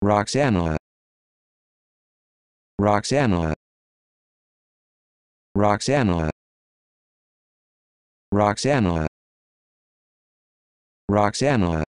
Roxana Roxana Roxana Roxana Roxana